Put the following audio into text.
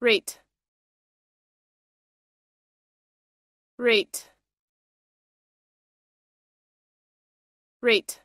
rate rate rate